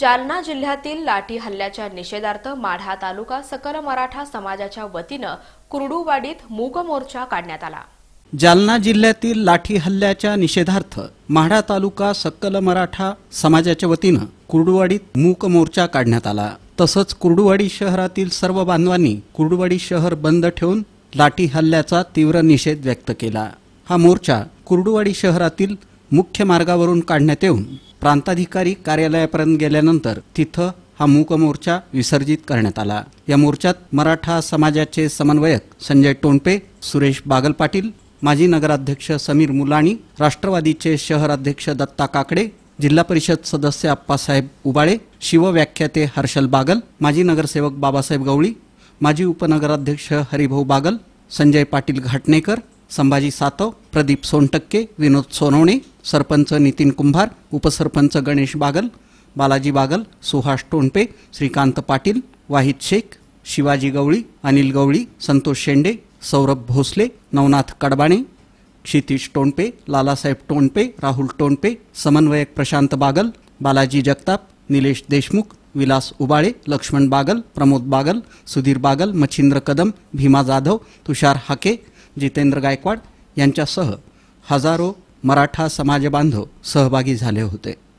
जालना जिल्ह्यातील लाठी हल्ल्याच्या निषेधार्थ माढा तालुका सकल मराठा समाजाच्या वतीनं कुर्डूवाडीत मूक मोर्चा काढण्यात आला जालना जिल्ह्यातील लाठी हल्ल्याच्या निषेधार्थ माढा तालुका सकल मराठा समाजाच्या वतीनं कुर्डूवाडीत मूक मोर्चा काढण्यात आला तसंच कुर्डूवाडी शहरातील सर्व बांधवांनी कुर्डुवाडी शहर बंद ठेवून लाठी हल्ल्याचा तीव्र निषेध व्यक्त केला हा मोर्चा कुर्डूवाडी शहरातील मुख्य मार्गावरून काढण्यात येऊन प्रांताधिकारी कार्यालयापर्यंत गेल्यानंतर तिथं हा मूक मोर्चा विसर्जित करण्यात आला या मोर्चात मराठा समाजाचे समन्वयक संजय टोंडपे सुरेश बागल पाटील माजी नगराध्यक्ष समीर मुलाणी राष्ट्रवादीचे शहराध्यक्ष दत्ता काकडे जिल्हा परिषद सदस्य अप्पासाहेब उबाळे शिवव्याख्याते हर्षल बागल माजी नगरसेवक बाबासाहेब गवळी माजी उपनगराध्यक्ष हरिभाऊ बागल संजय पाटील घाटणेकर संभाजी सातव प्रदीप सोनटक्के विनोद सोनवणे सरपंच नितीन कुंभार उपसरपंच गणेश बागल बालाजी बागल सुहास टोंडपे श्रीकांत पाटील वाहिद शेख शिवाजी गवळी अनिल गवळी संतोष शेंडे सौरभ भोसले नवनाथ कडबाणे क्षितिश टोनपे लालासाहेब टोनपे राहुल टोंडपे समन्वयक प्रशांत बागल बालाजी जगताप निलेश देशमुख विलास उबाळे लक्ष्मण बागल प्रमोद बागल सुधीर बागल मच्छिंद्र कदम भीमा जाधव तुषार हाके जितेंद्र गायकवाड यांच्यासह हजारो मराठा समाजबांधव सहभागी झाले होते